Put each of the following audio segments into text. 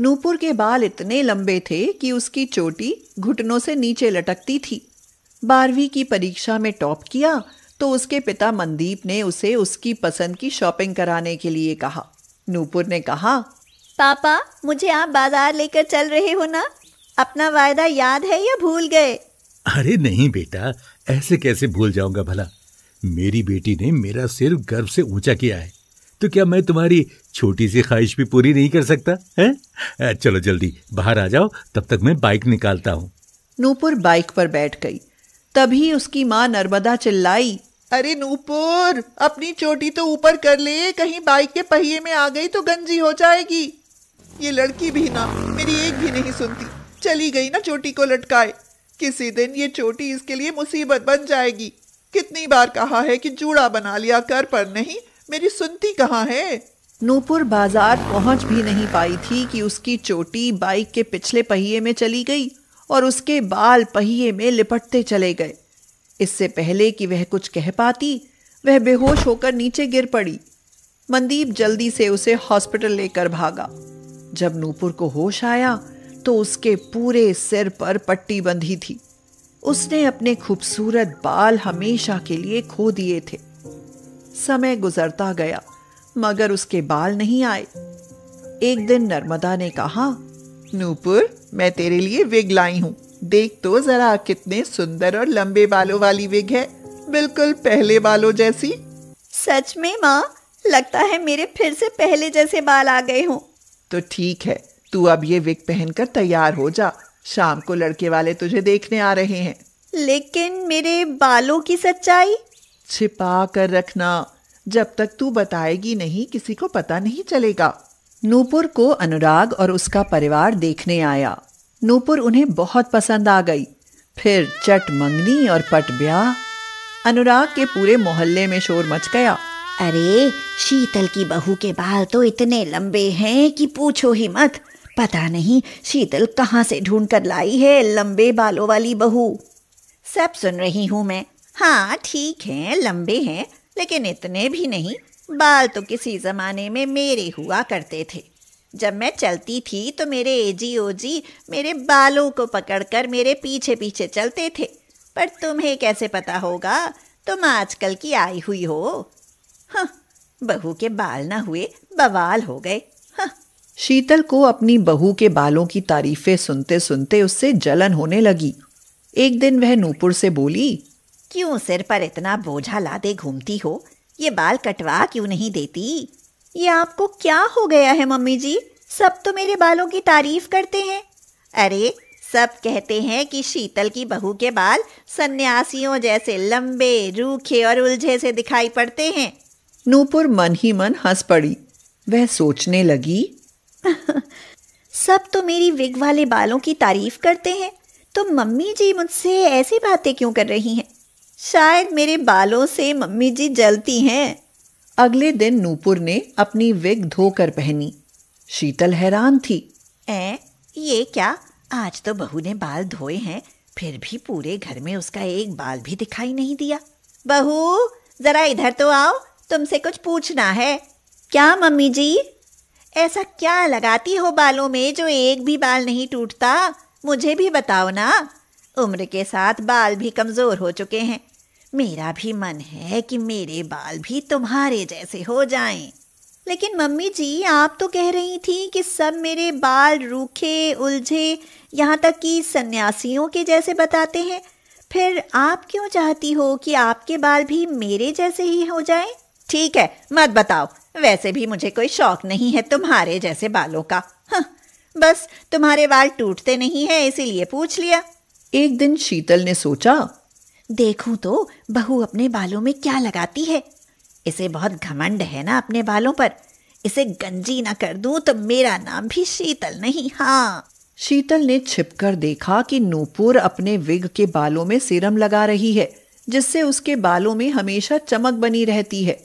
नूपुर के बाल इतने लंबे थे कि उसकी चोटी घुटनों से नीचे लटकती थी बारहवीं की परीक्षा में टॉप किया तो उसके पिता मनदीप ने उसे उसकी पसंद की शॉपिंग कराने के लिए कहा नूपुर ने कहा पापा मुझे आप बाजार लेकर चल रहे हो ना अपना वायदा याद है या भूल गए अरे नहीं बेटा ऐसे कैसे भूल जाऊंगा भला मेरी बेटी ने मेरा सिर गर्व से ऊंचा किया है तो क्या मैं तुम्हारी छोटी सी ख्वाहिश भी पूरी नहीं कर सकता है चलो जल्दी बाहर आ जाओ तब तक मैं बाइक निकालता हूँ नूपुर बाइक पर बैठ गई तभी उसकी माँ नर्मदा चिल्लाई अरे नूपुर अपनी चोटी तो ऊपर कर ले कहीं बाइक के पहिए में आ गई तो गंजी हो जाएगी ये लड़की भी ना मेरी एक भी नहीं सुनती चली गई ना चोटी को लटकाए किसी दिन ये चोटी इसके लिए मुसीबत बन जाएगी कितनी बार कहा है कि जूड़ा बना लिया कर पर नहीं मेरी सुनती कहाँ है नूपुर बाजार पहुंच भी नहीं पाई थी कि उसकी चोटी बाइक के पिछले पहिए में चली गई और उसके बाल पहिए में लिपटते चले गए इससे पहले कि वह कुछ कह पाती वह बेहोश होकर नीचे गिर पड़ी मंदीप जल्दी से उसे हॉस्पिटल लेकर भागा जब नूपुर को होश आया तो उसके पूरे सिर पर पट्टी बंधी थी उसने अपने खूबसूरत बाल हमेशा के लिए खो दिए थे समय गुजरता गया मगर उसके बाल नहीं आए एक दिन नर्मदा ने कहा नूपुर मैं तेरे लिए विग लाई हूँ देख तो जरा कितने सुंदर और लंबे बालों वाली विग है बिल्कुल पहले बालों जैसी सच में माँ लगता है मेरे फिर से पहले जैसे बाल आ गए हों तो ठीक है तू अब ये विग पहनकर तैयार हो जा शाम को लड़के वाले तुझे देखने आ रहे हैं लेकिन मेरे बालों की सच्चाई छिपा कर रखना जब तक तू बताएगी नहीं किसी को पता नहीं चलेगा नूपुर को अनुराग और उसका परिवार देखने आया नूपुर उन्हें बहुत पसंद आ गई फिर चट मंगनी और पट ब्याह अनुराग के पूरे मोहल्ले में शोर मच गया अरे शीतल की बहू के बाल तो इतने लंबे हैं कि पूछो ही मत पता नहीं शीतल कहाँ से ढूंढ कर लाई है लंबे बालों वाली बहू सब सुन रही हूँ मैं हाँ ठीक है लंबे हैं लेकिन इतने भी नहीं बाल तो किसी ज़माने में मेरे हुआ करते थे जब मैं चलती थी तो मेरे एजी ओजी मेरे बालों को पकड़कर मेरे पीछे पीछे चलते थे पर तुम्हें कैसे पता होगा तुम आजकल की आई हुई हो हाँ, बहू के बाल ना हुए बवाल हो गए हाँ। शीतल को अपनी बहू के बालों की तारीफें सुनते सुनते उससे जलन होने लगी एक दिन वह नूपुर से बोली क्यों सिर पर इतना बोझा लादे घूमती हो ये बाल कटवा क्यों नहीं देती ये आपको क्या हो गया है मम्मी जी सब तो मेरे बालों की तारीफ करते हैं अरे सब कहते हैं कि शीतल की बहू के बाल सन्यासियों जैसे लंबे रूखे और उलझे से दिखाई पड़ते हैं नूपुर मन ही मन हंस पड़ी वह सोचने लगी सब तो मेरी विग वाले बालों की तारीफ करते हैं तो मम्मी जी मुझसे ऐसी बातें क्यों कर रही हैं शायद मेरे बालों से मम्मी जी जलती हैं अगले दिन नूपुर ने अपनी विग धोकर पहनी शीतल हैरान थी ए, ये क्या आज तो बहू ने बाल धोए हैं फिर भी पूरे घर में उसका एक बाल भी दिखाई नहीं दिया बहू जरा इधर तो आओ तुमसे कुछ पूछना है क्या मम्मी जी ऐसा क्या लगाती हो बालों में जो एक भी बाल नहीं टूटता मुझे भी बताओ ना उम्र के साथ बाल भी कमज़ोर हो चुके हैं मेरा भी मन है कि मेरे बाल भी तुम्हारे जैसे हो जाएं। लेकिन मम्मी जी आप तो कह रही थी कि सब मेरे बाल रूखे उलझे यहाँ तक कि सन्यासियों के जैसे बताते हैं फिर आप क्यों चाहती हो कि आपके बाल भी मेरे जैसे ही हो जाएं? ठीक है मत बताओ वैसे भी मुझे कोई शौक नहीं है तुम्हारे जैसे बालों का बस तुम्हारे बाल टूटते नहीं है इसीलिए पूछ लिया एक दिन शीतल ने सोचा देखूं तो बहू अपने बालों में क्या लगाती है इसे बहुत घमंड है ना अपने बालों पर इसे गंजी ना कर दूं तो मेरा नाम भी शीतल नहीं हाँ शीतल ने छिपकर देखा कि नूपुर अपने विग के बालों में सीरम लगा रही है जिससे उसके बालों में हमेशा चमक बनी रहती है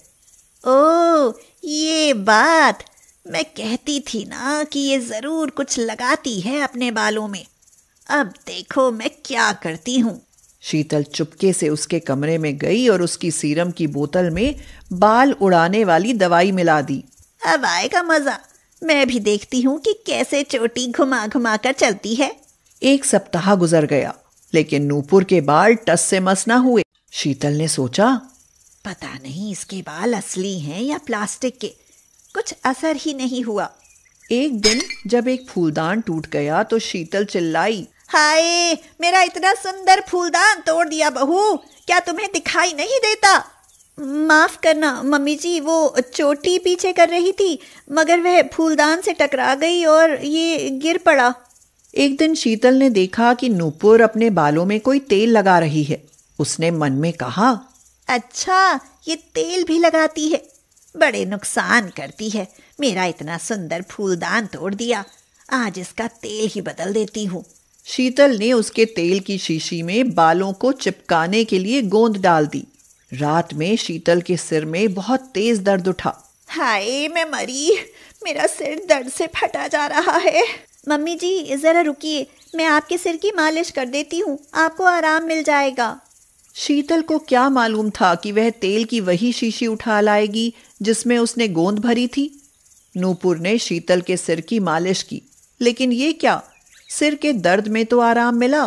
ओ ये बात मैं कहती थी ना कि ये ज़रूर कुछ लगाती है अपने बालों में अब देखो मैं क्या करती हूँ शीतल चुपके से उसके कमरे में गई और उसकी सीरम की बोतल में बाल उड़ाने वाली दवाई मिला दी अब आएगा मजा मैं भी देखती हूँ कि कैसे चोटी घुमा घुमा कर चलती है एक सप्ताह गुजर गया लेकिन नूपुर के बाल टस से मस ना हुए शीतल ने सोचा पता नहीं इसके बाल असली हैं या प्लास्टिक के कुछ असर ही नहीं हुआ एक दिन जब एक फूलदान टूट गया तो शीतल चिल्लाई हाय मेरा इतना सुंदर फूलदान तोड़ दिया बहू क्या तुम्हें दिखाई नहीं देता माफ करना मम्मी जी वो चोटी पीछे कर रही थी मगर वह फूलदान से टकरा गई और ये गिर पड़ा एक दिन शीतल ने देखा कि नूपुर अपने बालों में कोई तेल लगा रही है उसने मन में कहा अच्छा ये तेल भी लगाती है बड़े नुकसान करती है मेरा इतना सुंदर फूलदान तोड़ दिया आज इसका तेल ही बदल देती हूँ शीतल ने उसके तेल की शीशी में बालों को चिपकाने के लिए गोंद डाल दी रात में शीतल के सिर में बहुत तेज दर्द उठा हाय मैं मरी मेरा सिर दर्द से फटा जा रहा है मम्मी जी जरा रुकिए मैं आपके सिर की मालिश कर देती हूँ आपको आराम मिल जाएगा शीतल को क्या मालूम था कि वह तेल की वही शीशी उठा लाएगी जिसमें उसने गोंद भरी थी नूपुर ने शीतल के सिर की मालिश की लेकिन ये क्या सिर के दर्द में तो आराम मिला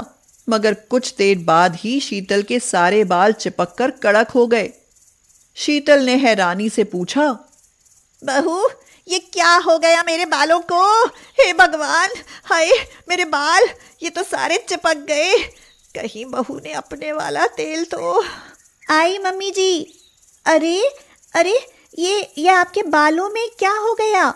मगर कुछ देर बाद ही शीतल के सारे बाल चिपक कर कड़क हो गए शीतल ने हैरानी से पूछा बहू ये क्या हो गया मेरे बालों को हे भगवान हाय मेरे बाल ये तो सारे चिपक गए कहीं बहू ने अपने वाला तेल तो आई मम्मी जी अरे अरे ये ये आपके बालों में क्या हो गया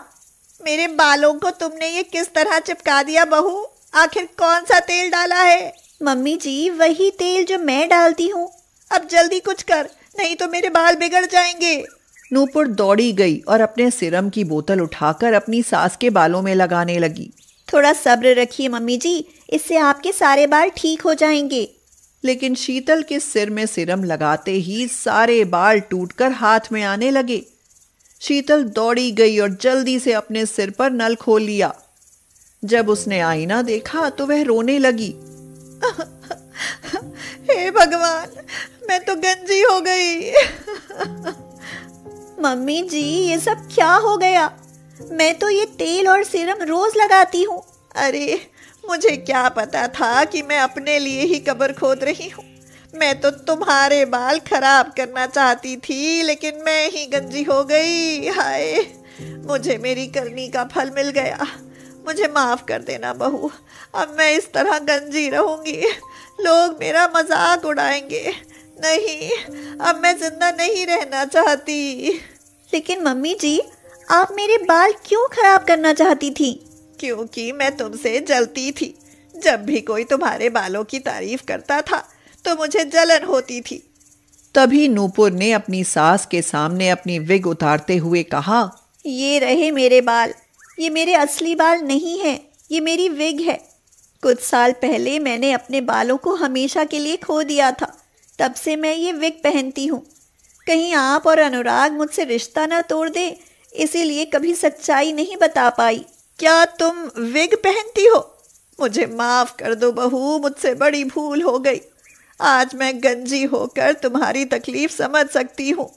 मेरे बालों को तुमने ये किस तरह चिपका दिया बहू आखिर कौन सा तेल डाला है मम्मी जी वही तेल जो मैं डालती हूँ अब जल्दी कुछ कर नहीं तो मेरे बाल बिगड़ जाएंगे नूपुर दौड़ी गई और अपने सिरम की बोतल उठाकर अपनी सास के बालों में लगाने लगी थोड़ा सब्र रखिए मम्मी जी इससे आपके सारे बाल ठीक हो जाएंगे लेकिन शीतल के सिर में सिरम लगाते ही सारे बाल टूटकर हाथ में आने लगे शीतल दौड़ी गई और जल्दी से अपने सिर पर नल खोल लिया जब उसने आईना देखा तो वह रोने लगी हे भगवान मैं तो गंजी हो गई मम्मी जी ये सब क्या हो गया मैं तो ये तेल और सीरम रोज लगाती हूँ अरे मुझे क्या पता था कि मैं अपने लिए ही कब्र खोद रही हूँ मैं तो तुम्हारे बाल खराब करना चाहती थी लेकिन मैं ही गंजी हो गई हाय मुझे मेरी करनी का फल मिल गया मुझे माफ़ कर देना बहू अब मैं इस तरह गंजी रहूंगी लोग मेरा मजाक उड़ाएंगे नहीं अब मैं जिंदा नहीं रहना चाहती लेकिन मम्मी जी आप मेरे बाल क्यों खराब करना चाहती थी क्योंकि मैं तुमसे जलती थी जब भी कोई तुम्हारे बालों की तारीफ करता था तो मुझे जलन होती थी तभी नूपुर ने अपनी सास के सामने अपनी विग उतारते हुए कहा ये रहे मेरे बाल ये मेरे असली बाल नहीं हैं ये मेरी विग है कुछ साल पहले मैंने अपने बालों को हमेशा के लिए खो दिया था तब से मैं ये विग पहनती हूँ कहीं आप और अनुराग मुझसे रिश्ता ना तोड़ दे इसीलिए कभी सच्चाई नहीं बता पाई क्या तुम विग पहनती हो मुझे माफ़ कर दो बहू मुझसे बड़ी भूल हो गई आज मैं गंजी होकर तुम्हारी तकलीफ समझ सकती हूँ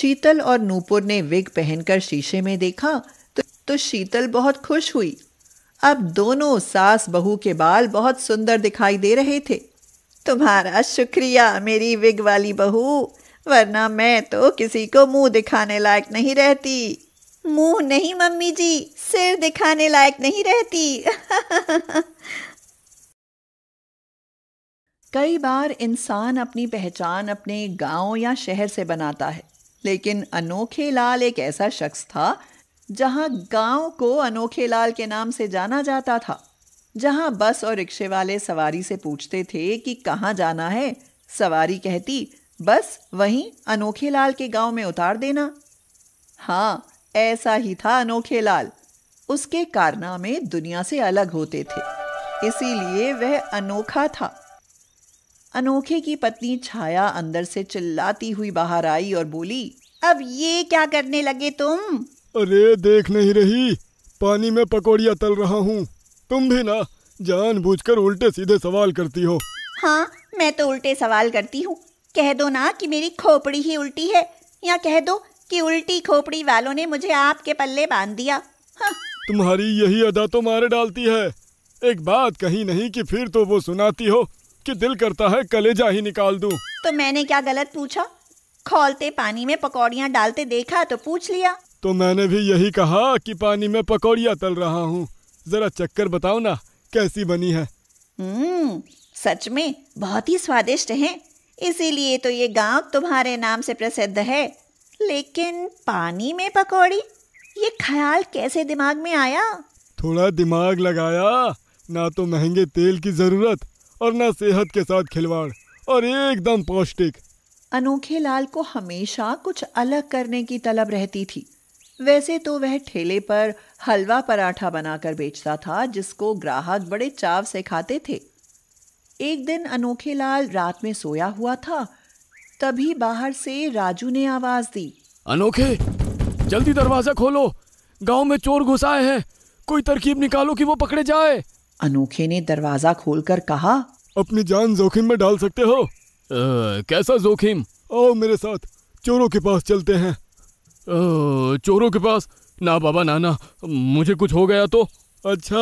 शीतल और नूपुर ने विग पहनकर शीशे में देखा तो शीतल बहुत खुश हुई अब दोनों सास बहू के बाल बहुत सुंदर दिखाई दे रहे थे तुम्हारा शुक्रिया मेरी विग वाली बहू वरना मैं तो किसी को मुंह दिखाने लायक नहीं रहती मुंह नहीं मम्मी जी सिर दिखाने लायक नहीं रहती कई बार इंसान अपनी पहचान अपने गांव या शहर से बनाता है लेकिन अनोखे लाल एक ऐसा शख्स था जहां गांव को अनोखे लाल के नाम से जाना जाता था जहां बस और रिक्शे वाले सवारी से पूछते थे कि कहाँ जाना है सवारी कहती बस वहीं अनोखे लाल के गांव में उतार देना हाँ ऐसा ही था अनोखे लाल उसके कारनामे दुनिया से अलग होते थे इसीलिए वह अनोखा था अनोखे की पत्नी छाया अंदर से चिल्लाती हुई बाहर आई और बोली अब ये क्या करने लगे तुम अरे देख नहीं रही पानी में पकौड़िया तल रहा हूँ तुम भी ना जानबूझकर उल्टे सीधे सवाल करती हो हाँ मैं तो उल्टे सवाल करती हूँ कह दो ना कि मेरी खोपड़ी ही उल्टी है या कह दो कि उल्टी खोपड़ी वालों ने मुझे आपके पल्ले बांध दिया हाँ। तुम्हारी यही अदा तो मारे डालती है एक बात कहीं नहीं कि फिर तो वो सुनाती हो कि दिल करता है कलेजा ही निकाल दूं। तो मैंने क्या गलत पूछा खोलते पानी में पकौड़ियाँ डालते देखा तो पूछ लिया तो मैंने भी यही कहा कि पानी में पकौड़िया तल रहा हूँ जरा चक्कर बताओ ना कैसी बनी है हम्म सच में बहुत ही स्वादिष्ट है इसीलिए तो ये गांव तुम्हारे नाम से प्रसिद्ध है लेकिन पानी में पकौड़ी ये ख्याल कैसे दिमाग में आया थोड़ा दिमाग लगाया ना तो महंगे तेल की जरूरत और ना सेहत के साथ खिलवाड़ और एकदम पौष्टिक अनोखे लाल को हमेशा कुछ अलग करने की तलब रहती थी वैसे तो वह ठेले पर हलवा पराठा बनाकर बेचता था जिसको ग्राहक बड़े चाव से खाते थे एक दिन अनोखे लाल रात में सोया हुआ था तभी बाहर से राजू ने आवाज दी अनोखे जल्दी दरवाजा खोलो गांव में चोर घुस आए हैं कोई तरकीब निकालो कि वो पकड़े जाए अनोखे ने दरवाजा खोलकर कहा अपनी जान जोखिम में डाल सकते हो आ, कैसा जोखिम आओ मेरे साथ चोरों के पास चलते हैं चोरों के पास ना बाबा नाना मुझे कुछ हो गया तो अच्छा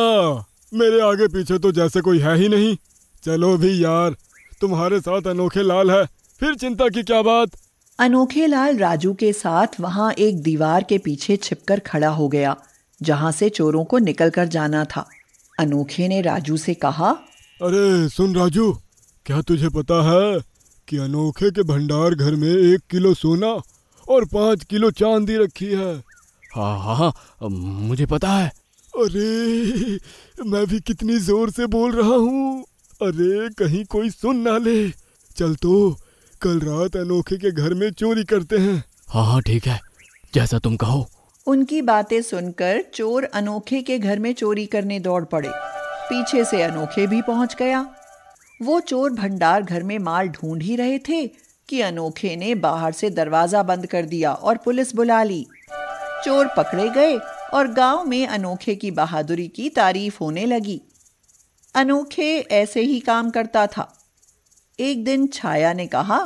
मेरे आगे पीछे तो जैसे कोई है ही नहीं चलो भी यार तुम्हारे साथ अनोखे लाल है फिर चिंता की क्या बात अनोखे लाल राजू के साथ वहाँ एक दीवार के पीछे छिपकर खड़ा हो गया जहाँ से चोरों को निकल कर जाना था अनोखे ने राजू से कहा अरे सुन राजू क्या तुझे पता है कि अनोखे के भंडार घर में एक किलो सोना और पाँच किलो चांदी रखी है हाँ, हाँ हाँ मुझे पता है अरे मैं भी कितनी जोर से बोल रहा हूँ अरे कहीं कोई सुन ना ले चल तो कल रात अनोखे के घर में चोरी करते हैं हाँ हाँ ठीक है जैसा तुम कहो उनकी बातें सुनकर चोर अनोखे के घर में चोरी करने दौड़ पड़े पीछे से अनोखे भी पहुंच गया वो चोर भंडार घर में माल ढूंढ ही रहे थे कि अनोखे ने बाहर से दरवाजा बंद कर दिया और पुलिस बुला ली चोर पकड़े गए और गांव में अनोखे की बहादुरी की तारीफ होने लगी अनोखे ऐसे ही काम करता था एक दिन छाया ने कहा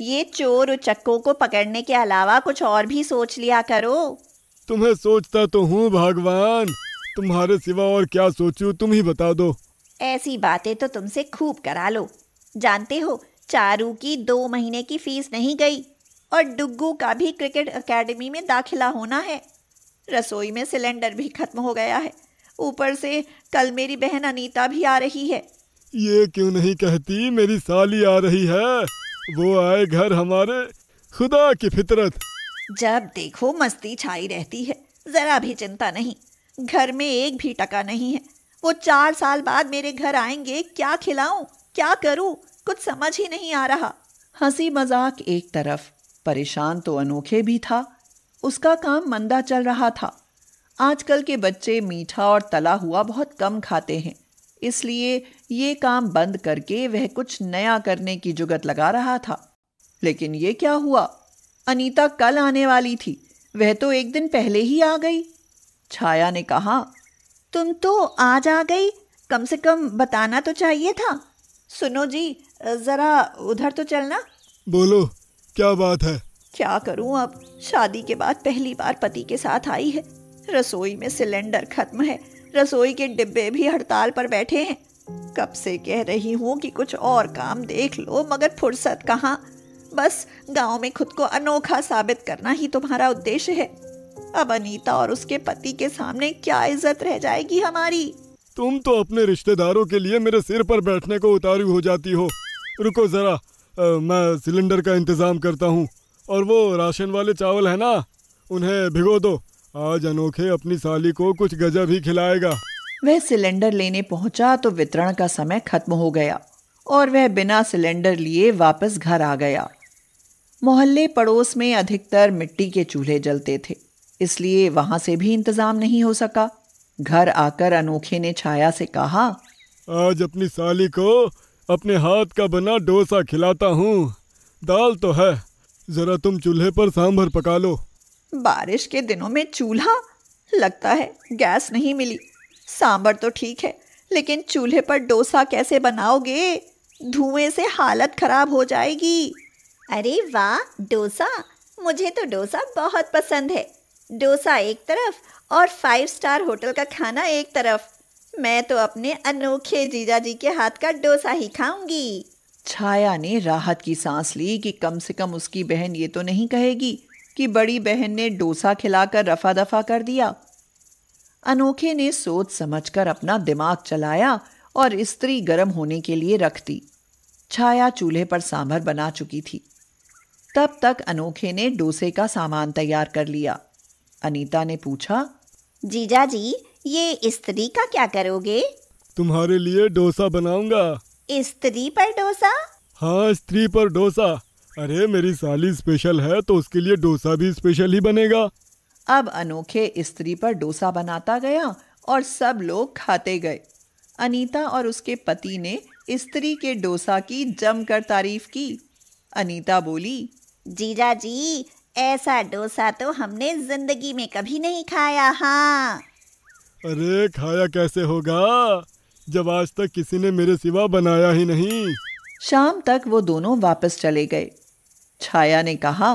ये चोर उचक्कों को पकड़ने के अलावा कुछ और भी सोच लिया करो तुम्हें सोचता तो हूँ भगवान तुम्हारे सिवा और क्या सोचू तुम ही बता दो ऐसी बातें तो तुमसे खूब करा लो जानते हो चारू की दो महीने की फीस नहीं गई और डुग्गू का भी क्रिकेट एकेडमी में दाखिला होना है रसोई में सिलेंडर भी खत्म हो गया है ऊपर से कल मेरी बहन अनीता भी आ रही है ये क्यों नहीं कहती मेरी साली आ रही है वो आए घर हमारे खुदा की फितरत जब देखो मस्ती छाई रहती है जरा भी चिंता नहीं घर में एक भी टका नहीं है वो चार साल बाद मेरे घर आएंगे क्या खिलाऊं क्या करूं कुछ समझ ही नहीं आ रहा हंसी मजाक एक तरफ परेशान तो अनोखे भी था उसका काम मंदा चल रहा था आजकल के बच्चे मीठा और तला हुआ बहुत कम खाते हैं इसलिए ये काम बंद करके वह कुछ नया करने की जुगत लगा रहा था लेकिन ये क्या हुआ अनीता कल आने वाली थी वह तो एक दिन पहले ही आ गई छाया ने कहा तुम तो आज आ गई कम से कम बताना तो चाहिए था सुनो जी जरा उधर तो चलना बोलो क्या बात है क्या करूं अब शादी के बाद पहली बार पति के साथ आई है रसोई में सिलेंडर खत्म है रसोई के डिब्बे भी हड़ताल पर बैठे हैं कब से कह रही हूँ कि कुछ और काम देख लो मगर फुर्सत कहाँ बस गांव में खुद को अनोखा साबित करना ही तुम्हारा उद्देश्य है अब अनीता और उसके पति के सामने क्या इज्जत रह जाएगी हमारी तुम तो अपने रिश्तेदारों के लिए मेरे सिर पर बैठने को उतारू हो जाती हो रुको ज़रा मैं सिलेंडर का इंतज़ाम करता हूँ और वो राशन वाले चावल है ना उन्हें भिगो दो आज अनोखे अपनी साली को कुछ गजब ही खिलाएगा वह सिलेंडर लेने पहुंचा तो वितरण का समय खत्म हो गया और वह बिना सिलेंडर लिए वापस घर आ गया मोहल्ले पड़ोस में अधिकतर मिट्टी के चूल्हे जलते थे इसलिए वहां से भी इंतजाम नहीं हो सका घर आकर अनोखे ने छाया से कहा आज अपनी साली को अपने हाथ का बना डोसा खिलाता हूँ दाल तो है जरा तुम चूल्हे पर सांभर पका लो बारिश के दिनों में चूल्हा लगता है गैस नहीं मिली सांभर तो ठीक है लेकिन चूल्हे पर डोसा कैसे बनाओगे धुएं से हालत खराब हो जाएगी अरे वाह डोसा मुझे तो डोसा बहुत पसंद है डोसा एक तरफ और फाइव स्टार होटल का खाना एक तरफ मैं तो अपने अनोखे जीजा जी के हाथ का डोसा ही खाऊंगी छाया ने राहत की सांस ली कि कम से कम उसकी बहन ये तो नहीं कहेगी कि बड़ी बहन ने डोसा खिलाकर रफा दफा कर दिया अनोखे ने सोच समझकर अपना दिमाग चलाया और स्त्री गर्म होने के लिए रख दी छाया चूल्हे पर सांभर बना चुकी थी तब तक अनोखे ने डोसे का सामान तैयार कर लिया अनीता ने पूछा जीजा जी ये स्त्री का क्या करोगे तुम्हारे लिए डोसा बनाऊंगा स्त्री पर डोसा हाँ स्त्री पर डोसा अरे मेरी साली स्पेशल है तो उसके लिए डोसा भी स्पेशल ही बनेगा अब अनोखे स्त्री पर डोसा बनाता गया और सब लोग खाते गए अनीता और उसके पति ने स्त्री के डोसा की जमकर तारीफ की अनीता बोली जीजा जी ऐसा डोसा तो हमने जिंदगी में कभी नहीं खाया हाँ अरे खाया कैसे होगा जब आज तक किसी ने मेरे सिवा बनाया ही नहीं शाम तक वो दोनों वापस चले गए छाया ने कहा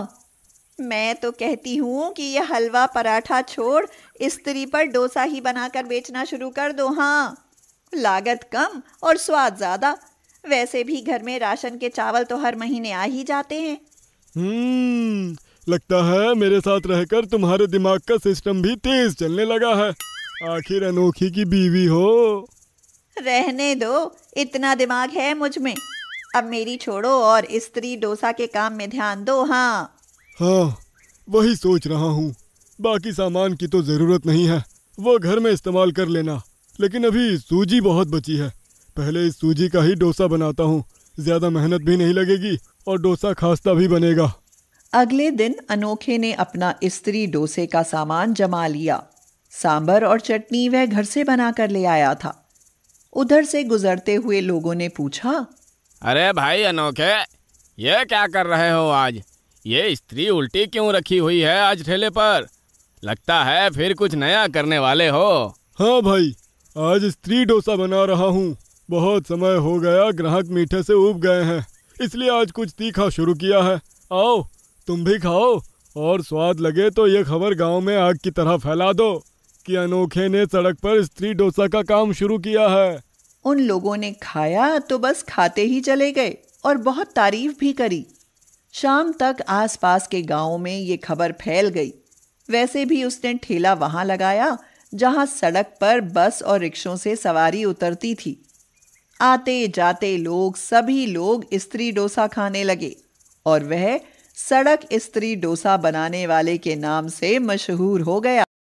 मैं तो कहती हूँ कि यह हलवा पराठा छोड़ स्त्री पर डोसा ही बनाकर बेचना शुरू कर दो हाँ लागत कम और स्वाद ज्यादा वैसे भी घर में राशन के चावल तो हर महीने आ ही जाते हैं हम्म लगता है मेरे साथ रहकर तुम्हारे दिमाग का सिस्टम भी तेज चलने लगा है आखिर अनोखी की बीवी हो रहने दो इतना दिमाग है मुझ में अब मेरी छोड़ो और स्त्री डोसा के काम में ध्यान दो हाँ हाँ वही सोच रहा हूँ बाकी सामान की तो जरूरत नहीं है वो घर में इस्तेमाल कर लेना लेकिन अभी सूजी बहुत बची है पहले इस सूजी का ही डोसा बनाता हूँ ज्यादा मेहनत भी नहीं लगेगी और डोसा खास्ता भी बनेगा अगले दिन अनोखे ने अपना स्त्री डोसे का सामान जमा लिया सांबर और चटनी वह घर से बना कर ले आया था उधर से गुजरते हुए लोगों ने पूछा अरे भाई अनोखे ये क्या कर रहे हो आज ये स्त्री उल्टी क्यों रखी हुई है आज ठेले पर लगता है फिर कुछ नया करने वाले हो हाँ भाई आज स्त्री डोसा बना रहा हूँ बहुत समय हो गया ग्राहक मीठे से उब गए हैं इसलिए आज कुछ तीखा शुरू किया है आओ तुम भी खाओ और स्वाद लगे तो ये खबर गांव में आग की तरह फैला दो कि अनोखे ने सड़क पर स्त्री डोसा का काम शुरू किया है उन लोगों ने खाया तो बस खाते ही चले गए और बहुत तारीफ भी करी शाम तक आसपास के गांवों में ये खबर फैल गई वैसे भी उसने ठेला वहां लगाया जहां सड़क पर बस और रिक्शों से सवारी उतरती थी आते जाते लोग सभी लोग स्त्री डोसा खाने लगे और वह सड़क स्त्री डोसा बनाने वाले के नाम से मशहूर हो गया